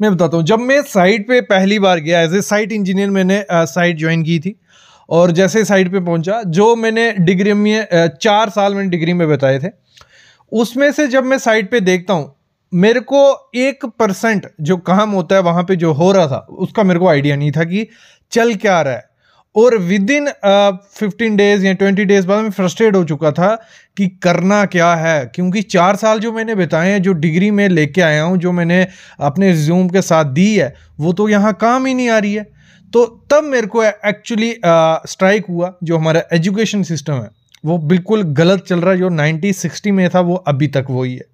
मैं बताता हूँ जब मैं साइट पे पहली बार गया एज ए साइट इंजीनियर मैंने साइट ज्वाइन की थी और जैसे साइट पे पहुंचा जो मैंने डिग्री में चार साल मैंने डिग्री में बताए थे उसमें से जब मैं साइट पे देखता हूँ मेरे को एक परसेंट जो काम होता है वहाँ पे जो हो रहा था उसका मेरे को आइडिया नहीं था कि चल क्या रहा है और विद इन फिफ्टीन डेज या ट्वेंटी डेज बाद में फ्रस्ट्रेट हो चुका था कि करना क्या है क्योंकि चार साल जो मैंने बिताए हैं जो डिग्री में लेके आया हूँ जो मैंने अपने रिज्यूम के साथ दी है वो तो यहाँ काम ही नहीं आ रही है तो तब मेरे को एक्चुअली स्ट्राइक uh, हुआ जो हमारा एजुकेशन सिस्टम है वो बिल्कुल गलत चल रहा है जो नाइनटीन सिक्सटी में था वो अभी तक वही है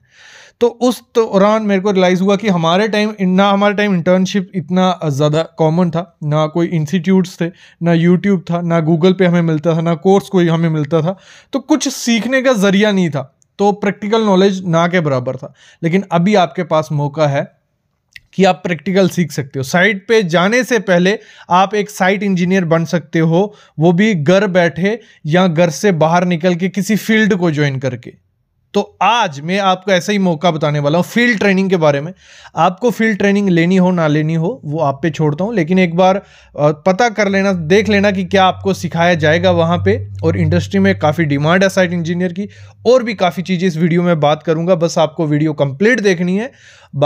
तो उस दौरान मेरे को रियलाइज़ हुआ कि हमारे टाइम ना हमारे टाइम इंटर्नशिप इतना ज़्यादा कॉमन था ना कोई इंस्टीट्यूट्स थे ना यूट्यूब था ना गूगल पे हमें मिलता था ना कोर्स कोई हमें मिलता था तो कुछ सीखने का ज़रिया नहीं था तो प्रैक्टिकल नॉलेज ना के बराबर था लेकिन अभी आपके पास मौका है कि आप प्रैक्टिकल सीख सकते हो साइट पे जाने से पहले आप एक साइट इंजीनियर बन सकते हो वो भी घर बैठे या घर से बाहर निकल के किसी फील्ड को ज्वाइन करके तो आज मैं आपको ऐसा ही मौका बताने वाला हूँ फील्ड ट्रेनिंग के बारे में आपको फील्ड ट्रेनिंग लेनी हो ना लेनी हो वो आप पे छोड़ता हूँ लेकिन एक बार पता कर लेना देख लेना कि क्या आपको सिखाया जाएगा वहाँ पे और इंडस्ट्री में काफ़ी डिमांड है साइट इंजीनियर की और भी काफ़ी चीज़ें इस वीडियो में बात करूँगा बस आपको वीडियो कंप्लीट देखनी है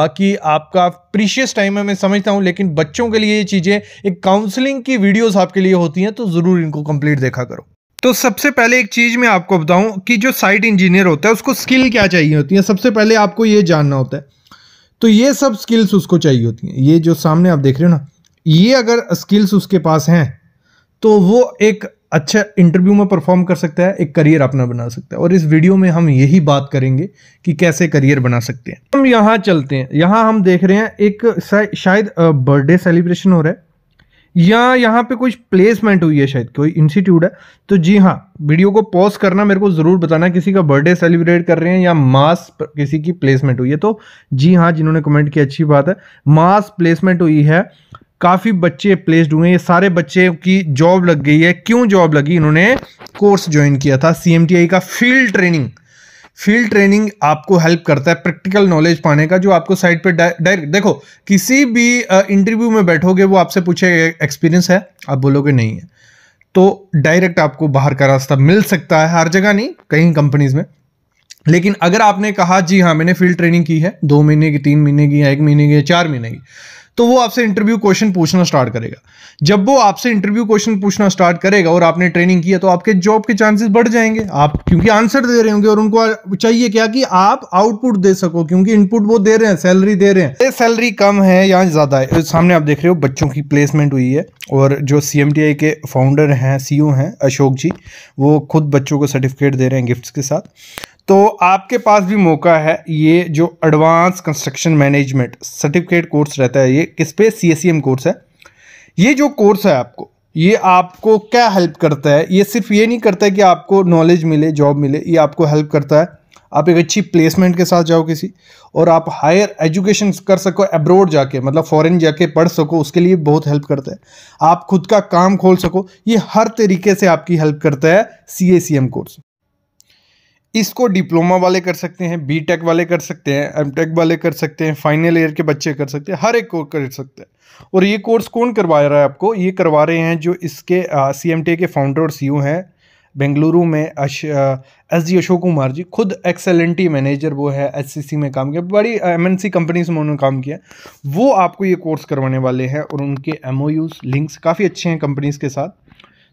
बाकी आपका प्रीशियस टाइम है मैं समझता हूँ लेकिन बच्चों के लिए ये चीज़ें एक काउंसलिंग की वीडियोज़ आपके लिए होती हैं तो ज़रूर इनको कंप्लीट देखा करो तो सबसे पहले एक चीज़ मैं आपको बताऊं कि जो साइट इंजीनियर होता है उसको स्किल क्या चाहिए होती है सबसे पहले आपको ये जानना होता है तो ये सब स्किल्स उसको चाहिए होती हैं ये जो सामने आप देख रहे हो ना ये अगर स्किल्स उसके पास हैं तो वो एक अच्छा इंटरव्यू में परफॉर्म कर सकता है एक करियर अपना बना सकता है और इस वीडियो में हम यही बात करेंगे कि कैसे करियर बना सकते हैं हम यहाँ चलते हैं यहाँ हम देख रहे हैं एक शायद बर्थडे सेलिब्रेशन हो रहा है या यहाँ पे कुछ प्लेसमेंट हुई है शायद कोई इंस्टीट्यूट है तो जी हाँ वीडियो को पॉज करना मेरे को ज़रूर बताना किसी का बर्थडे सेलिब्रेट कर रहे हैं या मास किसी की प्लेसमेंट हुई है तो जी हाँ जिन्होंने कमेंट किया अच्छी बात है मास प्लेसमेंट हुई है काफ़ी बच्चे प्लेस्ड हुए हैं सारे बच्चे की जॉब लग गई है क्यों जॉब लगी इन्होंने कोर्स ज्वाइन किया था सी का फील्ड ट्रेनिंग फील्ड ट्रेनिंग आपको हेल्प करता है प्रैक्टिकल नॉलेज पाने का जो आपको साइट पे डायरेक्ट देखो किसी भी इंटरव्यू में बैठोगे वो आपसे पूछे एक्सपीरियंस है आप बोलोगे नहीं है तो डायरेक्ट आपको बाहर का रास्ता मिल सकता है हर जगह नहीं कहीं कंपनीज में लेकिन अगर आपने कहा जी हाँ मैंने फील्ड ट्रेनिंग की है दो महीने की तीन महीने की या एक महीने की या चार महीने की तो वो आपसे इंटरव्यू क्वेश्चन पूछना स्टार्ट करेगा जब वो आपसे इंटरव्यू क्वेश्चन पूछना स्टार्ट करेगा और आपने ट्रेनिंग किया तो आपके जॉब के चांसेस बढ़ जाएंगे आप क्योंकि आंसर दे रहे होंगे और उनको चाहिए क्या कि आप आउटपुट दे सको क्योंकि इनपुट वो दे रहे हैं सैलरी दे रहे हैं सैलरी कम है या ज़्यादा है सामने आप देख रहे हो बच्चों की प्लेसमेंट हुई है और जो सी के फाउंडर हैं सी e हैं अशोक जी वो खुद बच्चों को सर्टिफिकेट दे रहे हैं गिफ्ट के साथ तो आपके पास भी मौका है ये जो advance construction management certificate course रहता है ये किस पे सी कोर्स e है ये जो कोर्स है आपको ये आपको क्या हेल्प करता है ये सिर्फ ये नहीं करता है कि आपको नॉलेज मिले जॉब मिले ये आपको हेल्प करता है आप एक अच्छी प्लेसमेंट के साथ जाओ किसी और आप हायर एजुकेशन कर सको अब्रोड जाके मतलब फॉरेन जाके पढ़ सको उसके लिए बहुत हेल्प करता है आप खुद का काम खोल सको ये हर तरीके से आपकी हेल्प करता है सी कोर्स इसको डिप्लोमा वाले कर सकते हैं बी टेक वाले कर सकते हैं एम टेक वाले कर सकते हैं फाइनल ईयर के बच्चे कर सकते हैं हर एक कोर्स कर सकते हैं और ये कोर्स कौन करवा रहा है आपको ये करवा रहे हैं जो इसके सी एम टी के फाउंडर और सी e हैं बेंगलुरु में अश एस जी अशोक कुमार जी खुद एक्सेलेंटी मैनेजर वो है एस में काम किया बड़ी एम कंपनीज में उन्होंने काम किया वो आपको ये कोर्स करवाने वाले हैं और उनके एम लिंक्स काफ़ी अच्छे हैं कंपनीज़ के साथ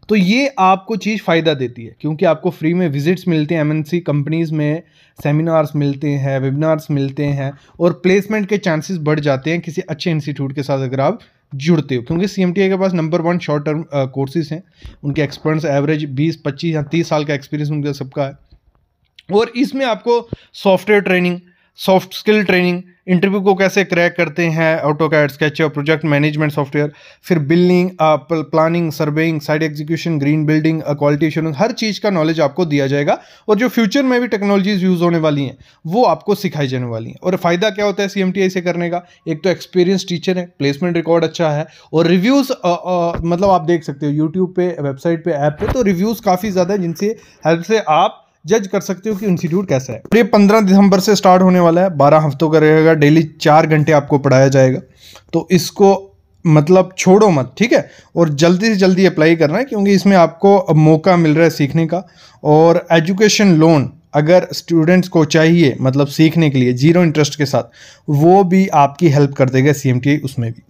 तो ये आपको चीज़ फ़ायदा देती है क्योंकि आपको फ्री में विजिट्स मिलते हैं एमएनसी कंपनीज़ में सेमिनार्स मिलते हैं वेबिनार्स मिलते हैं और प्लेसमेंट के चांसेस बढ़ जाते हैं किसी अच्छे इंस्टीट्यूट के साथ अगर आप जुड़ते हो क्योंकि सी के पास number one short term courses हैं उनके एक्सपर्ट्स एवरेज बीस पच्चीस या तीस साल का एक्सपीरियंस उनका सबका है और इसमें आपको software training soft skill training interview को कैसे क्रैक करते हैं auto CAD sketch project management software फिर building planning surveying site execution green building quality assurance हर चीज़ का नॉलेज आपको दिया जाएगा और जो फ्यूचर में भी टेक्नोलॉजीज यूज़ होने वाली हैं वो आपको सिखाई जाने वाली हैं और फ़ायदा क्या होता है सी से करने का एक तो एक्सपीरियंस टीचर है प्लेसमेंट रिकॉर्ड अच्छा है और रिव्यूज़ uh, uh, मतलब आप देख सकते हो यूट्यूब पे वेबसाइट पर ऐप पर तो रिव्यूज़ काफ़ी ज़्यादा है जिनसे हेल्प से आप जज कर सकते हो कि इंस्टीट्यूट कैसा है ये पंद्रह दिसंबर से स्टार्ट होने वाला है बारह हफ्तों का रहेगा डेली चार घंटे आपको पढ़ाया जाएगा तो इसको मतलब छोड़ो मत ठीक है और जल्दी से जल्दी अप्लाई करना है क्योंकि इसमें आपको मौका मिल रहा है सीखने का और एजुकेशन लोन अगर स्टूडेंट्स को चाहिए मतलब सीखने के लिए जीरो इंटरेस्ट के साथ वो भी आपकी हेल्प कर देगा सी उसमें भी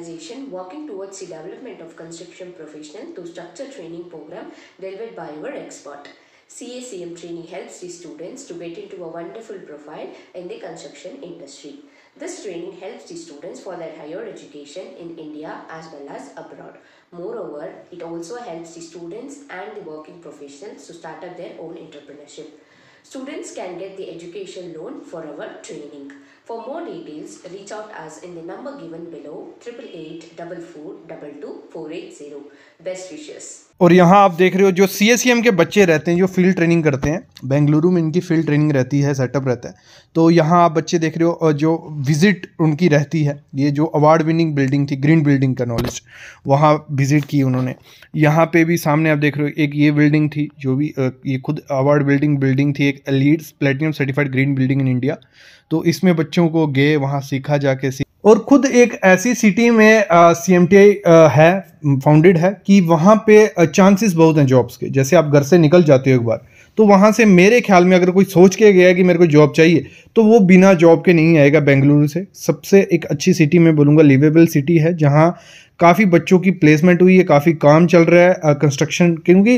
organization working towards the development of construction professional through structure training program delivered by our expert. CACM training helps the students to get into a wonderful profile in the construction industry. This training helps the students for their higher education in India as well as abroad. Moreover, it also helps the students and the working professionals to start up their own entrepreneurship. Students can get the education loan for our training. For more details, reach out us in the number given below zero. Best wishes. और यहाँ आप देख रहे हो जो C S e के बच्चे रहते हैं जो फील्ड ट्रेनिंग करते हैं बेंगलुरु में इनकी फील्ड ट्रेनिंग रहती है सेटअप रहता है तो यहाँ आप बच्चे देख रहे हो जो विजिट उनकी रहती है ये जो अवार्ड विनिंग बिल्डिंग थी ग्रीन बिल्डिंग का नॉलेज वहाँ विजिट की उन्होंने यहाँ पे भी सामने आप देख रहे हो एक ये बिल्डिंग थी जो भी ये खुद अवार्ड बिल्डिंग बिल्डिंग थी एक एलिड platinum certified green building in India तो इसमें बच्चों को गए वहाँ सीखा जाके और खुद एक ऐसी सिटी में सी एम टी है फाउंडेड है कि वहाँ पे चांसेस बहुत हैं जॉब्स के जैसे आप घर से निकल जाते हो एक बार तो वहाँ से मेरे ख्याल में अगर कोई सोच के गया कि मेरे को जॉब चाहिए तो वो बिना जॉब के नहीं आएगा बेंगलुरु से सबसे एक अच्छी सिटी में बोलूँगा लिवेबल सिटी है जहाँ काफ़ी बच्चों की प्लेसमेंट हुई है काफ़ी काम चल रहा है कंस्ट्रक्शन क्योंकि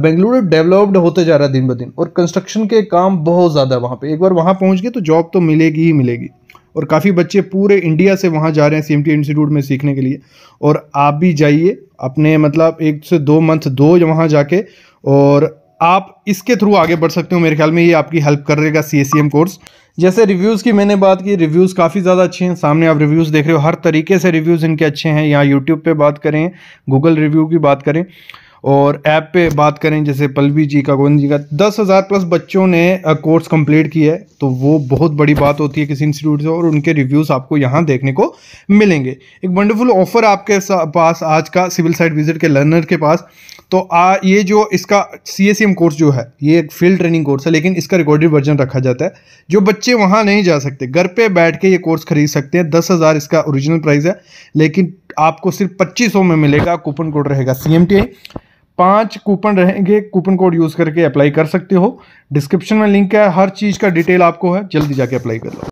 बेंगलुरु डेवलप्ड होते जा रहा है दिन ब दिन और कंस्ट्रक्शन के काम बहुत ज़्यादा वहाँ पर एक बार वहाँ पहुँच गए तो जॉब तो मिलेगी ही मिलेगी और काफ़ी बच्चे पूरे इंडिया से वहाँ जा रहे हैं सी इंस्टीट्यूट में सीखने के लिए और आप भी जाइए अपने मतलब एक से दो मंथ दो वहाँ जाके और आप इसके थ्रू आगे बढ़ सकते हो मेरे ख्याल में ये आपकी हेल्प कर रहेगा सी कोर्स जैसे रिव्यूज़ की मैंने बात की रिव्यूज़ काफ़ी ज़्यादा अच्छे हैं सामने आप रिव्यूज़ देख रहे हो हर तरीके से रिव्यूज़ इनके अच्छे हैं यहाँ यूट्यूब पे बात करें गूगल रिव्यू की बात करें और ऐप पे बात करें जैसे पलवी जी का गोविंद जी का दस हज़ार प्लस बच्चों ने कोर्स कंप्लीट किया है तो वो बहुत बड़ी बात होती है किसी इंस्टीट्यूट से और उनके रिव्यूज़ आपको यहाँ देखने को मिलेंगे एक वंडरफुल ऑफर आपके पास आज का सिविल साइड विजिट के लर्नर के पास तो आ, ये जो इसका सी कोर्स e जो है ये एक फील्ड ट्रेनिंग कोर्स है लेकिन इसका रिकॉर्डेड वर्जन रखा जाता है जो बच्चे वहाँ नहीं जा सकते घर पर बैठ के ये कोर्स खरीद सकते हैं दस हज़ार इसका ओरिजिनल प्राइस है लेकिन आपको सिर्फ पच्चीस में मिलेगा कूपन कोड रहेगा सी पांच कूपन रहेंगे कूपन कोड यूज़ करके अप्लाई कर सकते हो डिस्क्रिप्शन में लिंक है हर चीज़ का डिटेल आपको है जल्दी जाके अप्लाई कर लो